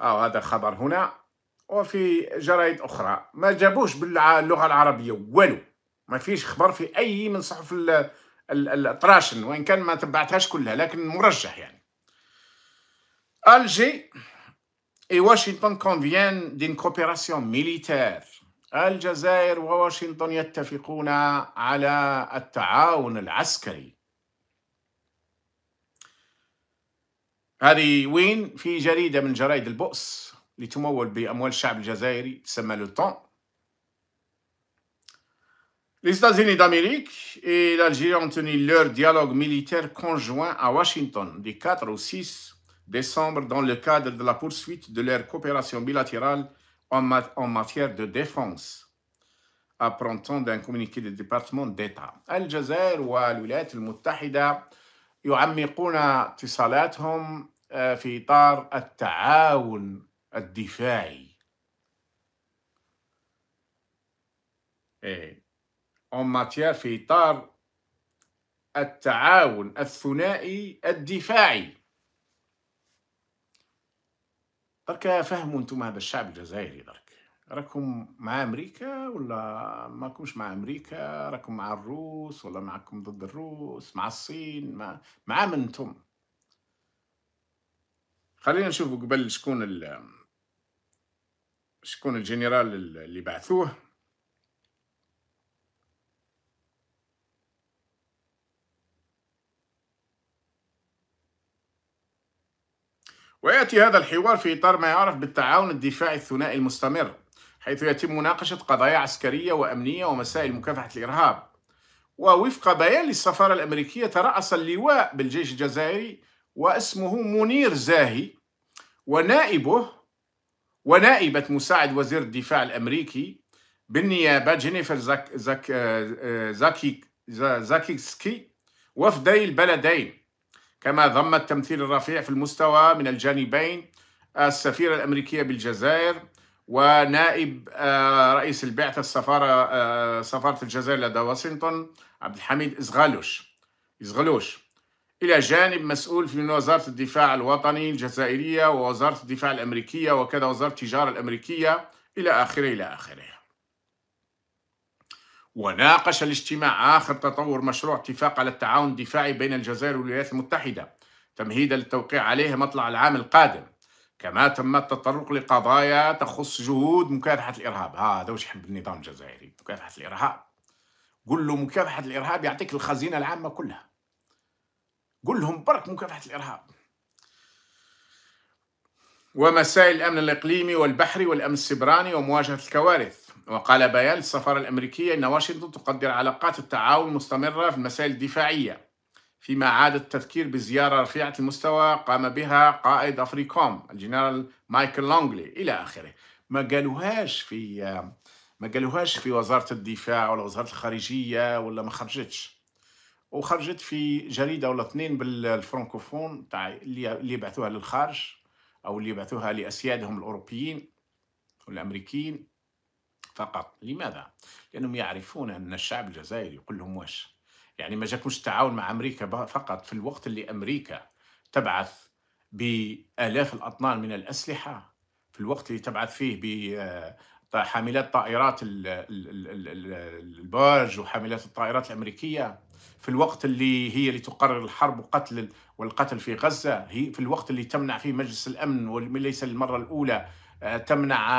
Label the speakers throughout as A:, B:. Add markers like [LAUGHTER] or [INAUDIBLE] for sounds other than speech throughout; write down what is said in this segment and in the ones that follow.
A: أو آه، هذا خبر هنا وفي جرائد أخرى ما جابوش باللغة العربية والو ما فيش خبر في أي من صحف الطراشن وإن كان ما تبعتهاش كلها لكن مرجح يعني ألجي اي واشنطن كونفيان دين كوبيراسيون ميليتار الجزائر وواشنطن يتفقون على التعاون العسكري Les États-Unis d'Amérique et l'Algérie ont tenu leur dialogue militaire conjoint à Washington du 4 au 6 décembre dans le cadre de la poursuite de leur coopération bilatérale en, matière de défense, apprend d'un communiqué du département d'État. Al-Jazair ou al يعمقون اتصالاتهم آه، في اطار التعاون الدفاعي إيه. اون ماتيير في اطار التعاون الثنائي الدفاعي درك فهموا انتم هذا الشعب الجزائري درك راكم مع امريكا ولا ماكمش مع امريكا راكم مع الروس ولا معكم ضد الروس مع الصين مع مع من انتم خلينا نشوفوا قبل شكون ال... شكون الجنرال اللي بعثوه وياتي هذا الحوار في اطار ما يعرف بالتعاون الدفاعي الثنائي المستمر حيث يتم مناقشة قضايا عسكرية وأمنية ومسائل مكافحة الإرهاب ووفق بيان للسفارة الأمريكية ترأس اللواء بالجيش الجزائري واسمه منير زاهي ونائبه ونائبة مساعد وزير الدفاع الأمريكي بالنيابة جينيفر زاك زاك آه، آه، زاكي زاكيسكي وفدي البلدين كما ضم التمثيل الرفيع في المستوى من الجانبين السفيرة الأمريكية بالجزائر ونائب آه، رئيس البعثة السفارة آه، سفارة الجزائر لدى واشنطن عبد الحميد إزغالوش إزغلوش إلى جانب مسؤول من وزارة الدفاع الوطني الجزائرية ووزارة الدفاع الأمريكية وكذا وزارة التجارة الأمريكية إلى آخره إلى آخره وناقش الاجتماع آخر تطور مشروع اتفاق على التعاون الدفاعي بين الجزائر والولايات المتحدة تمهيدا للتوقيع عليه مطلع العام القادم كما تم التطرق لقضايا تخص جهود مكافحة الإرهاب هذا واش يحب النظام الجزائري مكافحة الإرهاب قل له مكافحة الإرهاب يعطيك الخزينة العامة كلها قل لهم برك مكافحة الإرهاب ومسائل الأمن الإقليمي والبحري والأمن السبراني ومواجهة الكوارث وقال بيان السفارة الأمريكية أن واشنطن تقدر علاقات التعاون مستمرة في المسائل الدفاعية فيما عاد التذكير بزيارة رفيعة المستوى قام بها قائد أفريكوم الجنرال مايكل لونغلي إلى آخره ما قالوهاش في ما قالوهاش في وزارة الدفاع ولا وزارة الخارجية ولا ما خرجتش وخرجت في جريدة ولا اثنين بالفرنكوفون تاع اللي يبعثوها للخارج أو اللي يبعثوها لأسيادهم الأوروبيين والأمريكيين فقط لماذا؟ لأنهم يعرفون أن الشعب الجزائري يقول لهم واش يعني ما جاكوش التعاون مع امريكا فقط في الوقت اللي امريكا تبعث بالاف الاطنان من الاسلحه في الوقت اللي تبعث فيه ب آه، حاملات طائرات البارج وحاملات الطائرات الامريكيه في الوقت اللي هي اللي تقرر الحرب وقتل والقتل في غزه هي في الوقت اللي تمنع فيه مجلس الامن وليس المره الاولى آه، تمنع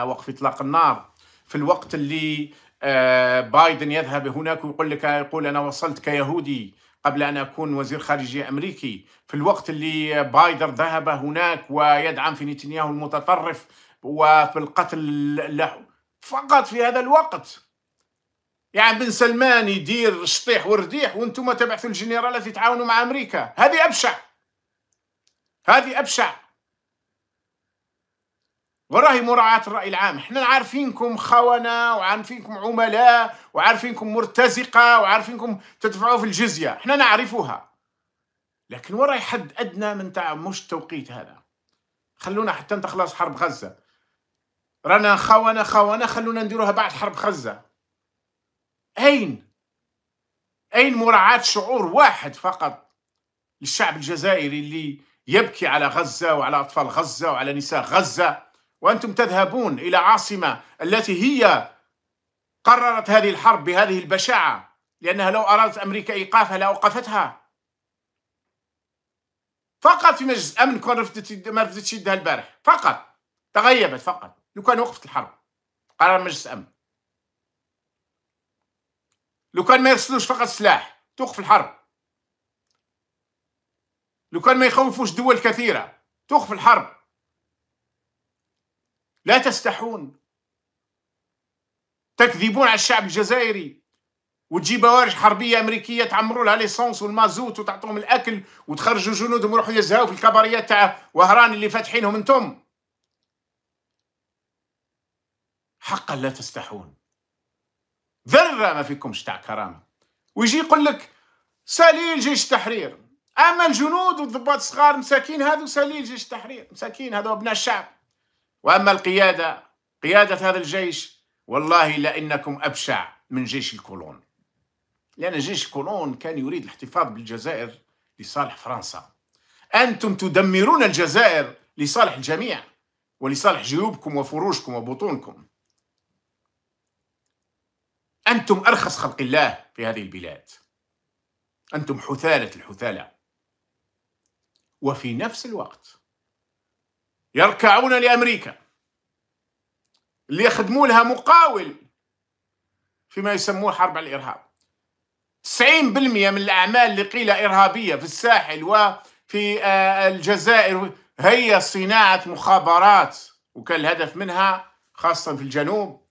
A: آه، وقف اطلاق النار في الوقت اللي آه، بايدن يذهب هناك ويقول لك يقول انا وصلت كيهودي قبل ان اكون وزير خارجيه امريكي في الوقت اللي بايدر ذهب هناك ويدعم في نتنياهو المتطرف وفي القتل له فقط في هذا الوقت يعني بن سلمان يدير شطيح ورديح وانتم تبعثوا الجنرالات يتعاونوا مع امريكا هذه ابشع هذه ابشع وراهي مراعاة الرأي العام احنا عارفينكم خونة وعارفينكم عملاء وعارفينكم مرتزقة وعارفينكم تدفعوا في الجزية احنا نعرفها لكن وراي حد أدنى من تاع مش التوقيت هذا خلونا حتى تخلص حرب غزة رانا خونة خونة خلونا نديروها بعد حرب غزة أين أين مراعاة شعور واحد فقط للشعب الجزائري اللي يبكي على غزة وعلى أطفال غزة وعلى نساء غزة وأنتم تذهبون إلى عاصمة التي هي قررت هذه الحرب بهذه البشاعة لأنها لو أرادت أمريكا إيقافها لأوقفتها فقط في مجلس الأمن كون رفضت ما رفضتش يدها البارح فقط تغيبت فقط لو كان وقفت الحرب قرار مجلس الأمن لو كان ما يرسلوش فقط سلاح توقف الحرب لو كان ما يخوفوش دول كثيرة توقف الحرب لا تستحون تكذبون على الشعب الجزائري وتجيب بوارج حربيه امريكيه تعمروا لها ليسونس والمازوت وتعطوهم الاكل وتخرجوا جنودهم يروحوا يزهاو في الكباريات تاع وهران اللي فاتحينهم انتم حقا لا تستحون ذره ما فيكمش تاع كرامه ويجي يقول لك سليل جيش التحرير اما الجنود والضباط الصغار مساكين هذو سليل جيش التحرير مساكين هذو ابناء الشعب وأما القيادة قيادة هذا الجيش والله لأنكم أبشع من جيش الكولون لأن جيش الكولون كان يريد الاحتفاظ بالجزائر لصالح فرنسا أنتم تدمرون الجزائر لصالح الجميع ولصالح جيوبكم وفروجكم وبطونكم أنتم أرخص خلق الله في هذه البلاد أنتم حثالة الحثالة وفي نفس الوقت يركعون لأمريكا اللي يخدموا لها مقاول فيما يسموه حرب على الإرهاب 90% من الأعمال اللي قيل إرهابية في الساحل وفي آه، الجزائر هي صناعة مخابرات وكان الهدف منها خاصة في الجنوب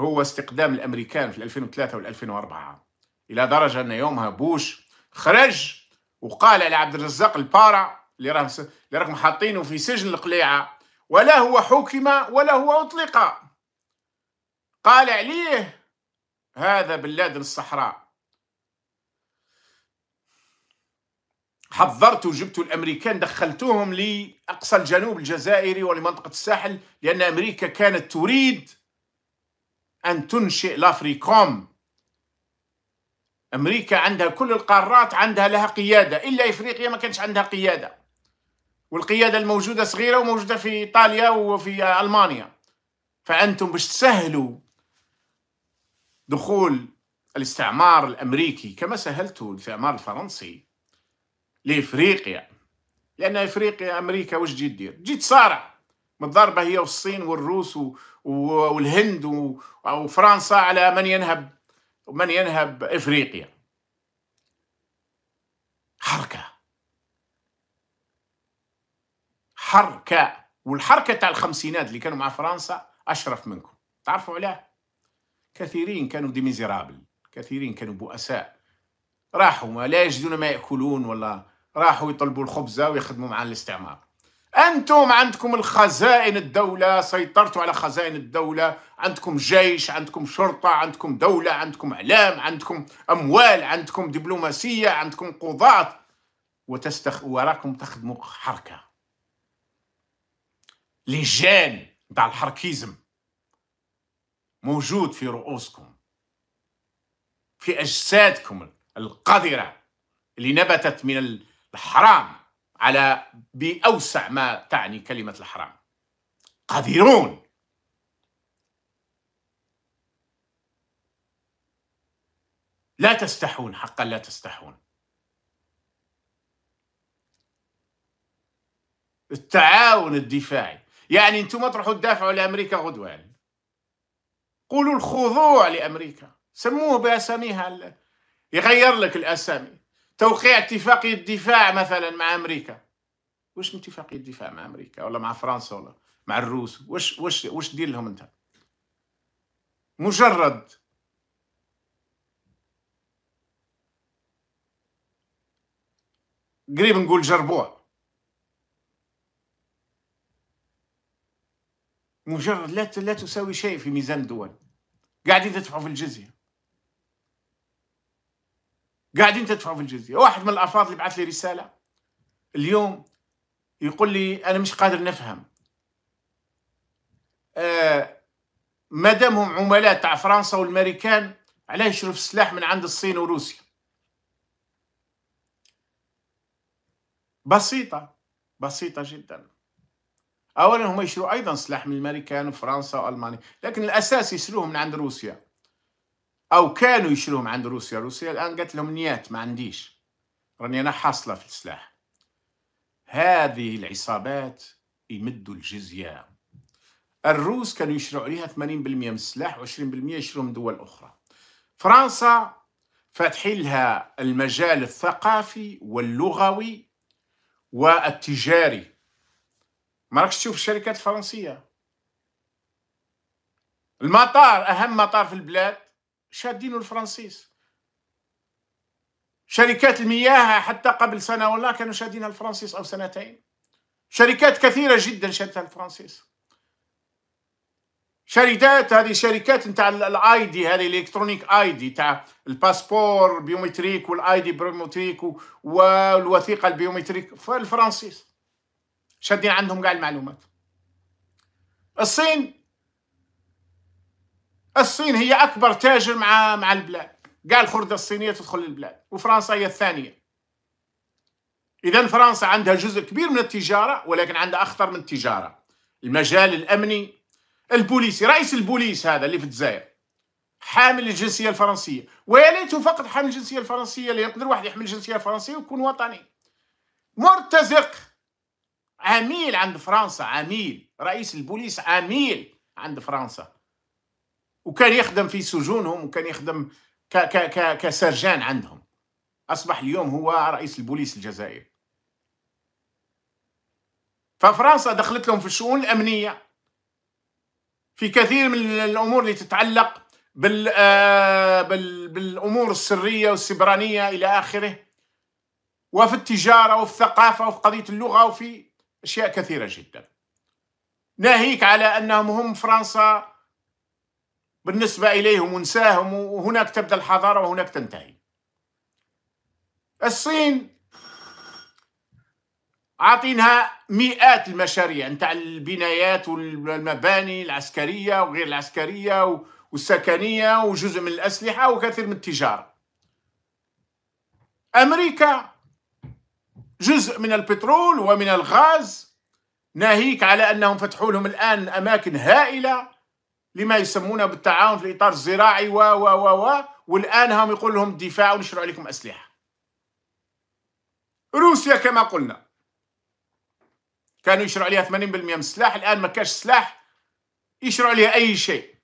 A: هو استقدام الأمريكان في 2003 و 2004 إلى درجة أن يومها بوش خرج وقال لعبد الرزاق البارع اللي راه اللي راكم حاطينه في سجن القليعه ولا هو حكم ولا هو اطلق قال عليه هذا بن لادن الصحراء حذرت وجبت الامريكان دخلتوهم لاقصى الجنوب الجزائري ولمنطقه الساحل لان امريكا كانت تريد ان تنشئ لافريكوم امريكا عندها كل القارات عندها لها قياده الا افريقيا ما كانش عندها قياده والقياده الموجوده صغيره وموجوده في ايطاليا وفي المانيا فانتم باش تسهلوا دخول الاستعمار الامريكي كما سهلتوا الاستعمار الفرنسي لافريقيا لان افريقيا امريكا واش تجي دير؟ تجي تصارع متضاربه هي والصين والروس والهند وفرنسا على من ينهب من ينهب افريقيا حركه حركه والحركه تاع الخمسينات اللي كانوا مع فرنسا اشرف منكم تعرفوا علاه كثيرين كانوا ديميزيرابل كثيرين كانوا بؤساء راحوا ما لا يجدون ما ياكلون ولا راحوا يطلبوا الخبزه ويخدموا مع الاستعمار انتم عندكم الخزائن الدوله سيطرتوا على خزائن الدوله عندكم جيش عندكم شرطه عندكم دوله عندكم اعلام عندكم اموال عندكم دبلوماسيه عندكم قضاه وتستخ... وراكم تخدموا حركه لي جين تاع الحركيزم موجود في رؤوسكم في اجسادكم القذره اللي نبتت من الحرام على باوسع ما تعني كلمه الحرام قذرون لا تستحون حقا لا تستحون التعاون الدفاعي يعني انتم تروحوا تدافعوا لامريكا غدوه يعني قولوا الخضوع لامريكا سموه باساميها يغير لك الاسامي توقيع اتفاقيه الدفاع مثلا مع امريكا واش اتفاقيه الدفاع مع امريكا ولا مع فرنسا ولا مع الروس واش واش واش دير لهم انت مجرد قريب نقول جربوع مجرد لا لا تساوي شيء في ميزان الدول قاعدين تدفعوا في الجزيه قاعدين تدفعوا في الجزيه واحد من الافراد اللي بعث لي رساله اليوم يقول لي انا مش قادر نفهم آه ما دامهم عملاء تاع فرنسا والامريكان علاه يشرف السلاح من عند الصين وروسيا بسيطه بسيطه جدا اولا هم يشتروا ايضا سلاح من الامريكان وفرنسا والمانيا لكن الاساس يشتروه من عند روسيا او كانوا يشتروه من عند روسيا روسيا الان قالت لهم نيات ما عنديش راني انا حاصله في السلاح هذه العصابات يمدوا الجزيه الروس كانوا يشروا عليها 80% من السلاح و20% يشروا من دول اخرى فرنسا فاتحين لها المجال الثقافي واللغوي والتجاري ما راكش تشوف الشركات الفرنسيه المطار اهم مطار في البلاد شادينو الفرنسيس شركات المياه حتى قبل سنه ولا كانوا شادينها الفرنسيس او سنتين شركات كثيره جدا شادتها الفرنسيس شركات هذه شركات نتاع الاي دي هذه الالكترونيك اي دي تاع الباسبور بيومتريك والاي دي بيومتريك والوثيقه البيومتريك فالفرنسيس شادين عندهم قاع المعلومات الصين الصين هي اكبر تاجر مع مع البلاد قال الخرده الصينيه تدخل البلاد وفرنسا هي الثانيه اذا فرنسا عندها جزء كبير من التجاره ولكن عندها اخطر من التجاره المجال الامني البوليسي رئيس البوليس هذا اللي في الجزائر حامل الجنسية الفرنسية ويا ليته فقط حامل الجنسية الفرنسية اللي يقدر واحد يحمل الجنسية الفرنسية ويكون وطني مرتزق عميل عند فرنسا عميل رئيس البوليس عميل عند فرنسا وكان يخدم في سجونهم وكان يخدم ك ك ك كسرجان عندهم اصبح اليوم هو رئيس البوليس الجزائري ففرنسا دخلت لهم في الشؤون الامنيه في كثير من الامور اللي تتعلق بال آه، بال بالامور السريه والسبرانيه الى اخره وفي التجاره وفي الثقافه وفي قضيه اللغه وفي أشياء كثيرة جدا ناهيك على أنهم هم فرنسا بالنسبة إليهم ونساهم وهناك تبدأ الحضارة وهناك تنتهي الصين عاطينها مئات المشاريع نتاع البنايات والمباني العسكرية وغير العسكرية والسكنية وجزء من الأسلحة وكثير من التجارة أمريكا جزء من البترول ومن الغاز ناهيك على أنهم فتحوا لهم الآن أماكن هائلة لما يسمونه بالتعاون في الإطار الزراعي و و و و والآن هم يقول لهم الدفاع ونشروا عليكم أسلحة روسيا كما قلنا كانوا يشروا عليها 80% من السلاح الآن ما كاش سلاح يشروا عليها أي شيء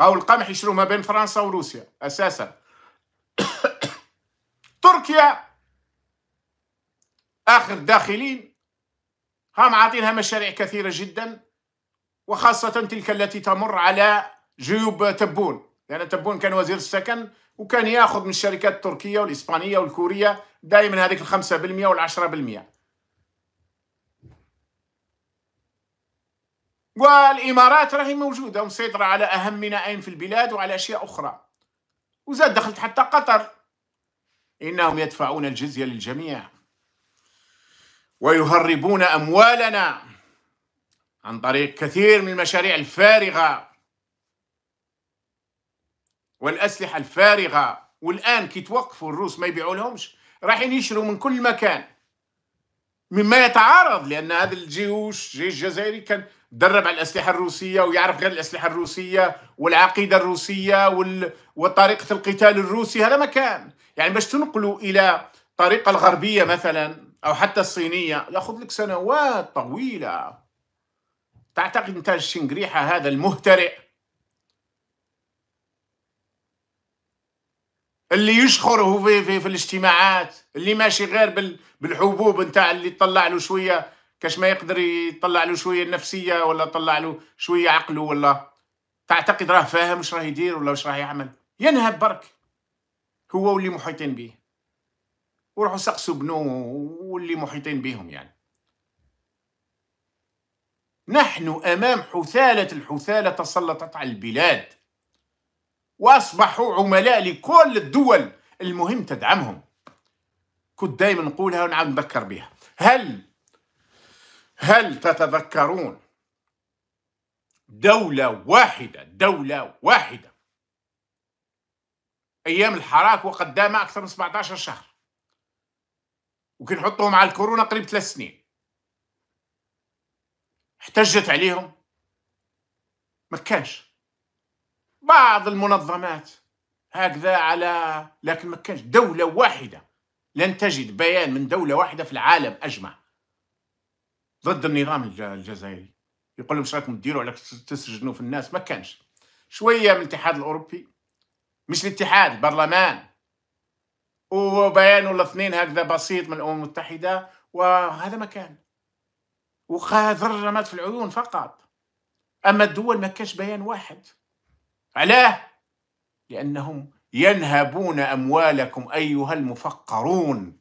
A: أو القمح يشروه ما بين فرنسا وروسيا أساسا [COUGHS] تركيا اخر داخلين هم عاطينها مشاريع كثيره جدا وخاصه تلك التي تمر على جيوب تبون لان يعني تبون كان وزير السكن وكان ياخذ من الشركات التركيه والاسبانيه والكوريه دائما هذيك الخمسة 5% وال 10% والامارات راهي موجوده ومسيطره على اهم مينائين في البلاد وعلى اشياء اخرى وزاد دخلت حتى قطر انهم يدفعون الجزيه للجميع ويهربون اموالنا عن طريق كثير من المشاريع الفارغه والاسلحه الفارغه والان كي توقفوا الروس ما يبيعوا لهمش رايحين يشروا من كل مكان مما يتعارض لان هذا الجيوش الجيش الجزائري كان درب على الاسلحه الروسيه ويعرف غير الاسلحه الروسيه والعقيده الروسيه وال... وطريقه القتال الروسي هذا ما كان يعني باش تنقلوا الى طريقه الغربيه مثلا او حتى الصينيه ياخذ لك سنوات طويله تعتقد انتاج الشنقريحه هذا المهترئ اللي يشخره في في في الاجتماعات اللي ماشي غير بال بالحبوب نتاع اللي طلع له شويه كاش ما يقدر يطلع له شويه نفسيه ولا طلع له شويه عقله ولا تعتقد راه فاهم واش راه يدير ولا واش راه يعمل ينهب برك هو واللي محيطين به وروحوا سقسوا بنوه واللي محيطين بهم يعني نحن أمام حثالة الحثالة تسلطت على البلاد وأصبحوا عملاء لكل الدول المهم تدعمهم كنت دائما نقولها ونعاود نذكر بها هل هل تتذكرون دولة واحدة دولة واحدة أيام الحراك وقدامها أكثر من 17 شهر وكنحطوه على مع الكورونا قريب ثلاث سنين احتجت عليهم ما كانش بعض المنظمات هكذا على لكن ما كانش دولة واحدة لن تجد بيان من دولة واحدة في العالم أجمع ضد النظام الجزائري يقول لهم رايكم تديروا على تسجنوا في الناس ما كانش شوية من الاتحاد الأوروبي مش الاتحاد برلمان وبيانه الاثنين هكذا بسيط من الامم المتحده وهذا ما كان وخذ رمت في العيون فقط اما الدول ما كاش بيان واحد علاه لانهم ينهبون اموالكم ايها المفقرون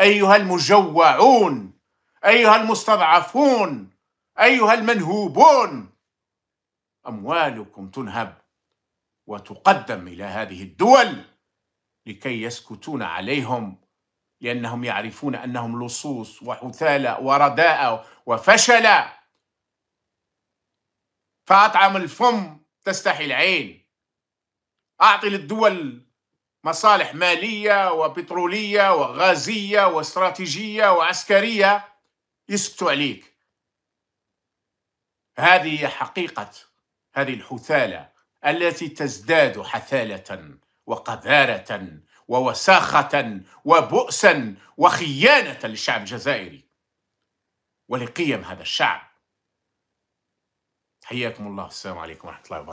A: ايها المجوعون ايها المستضعفون ايها المنهوبون اموالكم تنهب وتقدم الى هذه الدول لكي يسكتون عليهم لأنهم يعرفون أنهم لصوص وحثالة ورداء وفشلة فأطعم الفم تستحي العين أعطي للدول مصالح مالية وبترولية وغازية واستراتيجية وعسكرية يسكتوا عليك هذه حقيقة هذه الحثالة التي تزداد حثالة وقذارة ووساخة وبؤسا وخيانة للشعب الجزائري ولقيم هذا الشعب حياكم الله السلام عليكم ورحمة الله وبركاته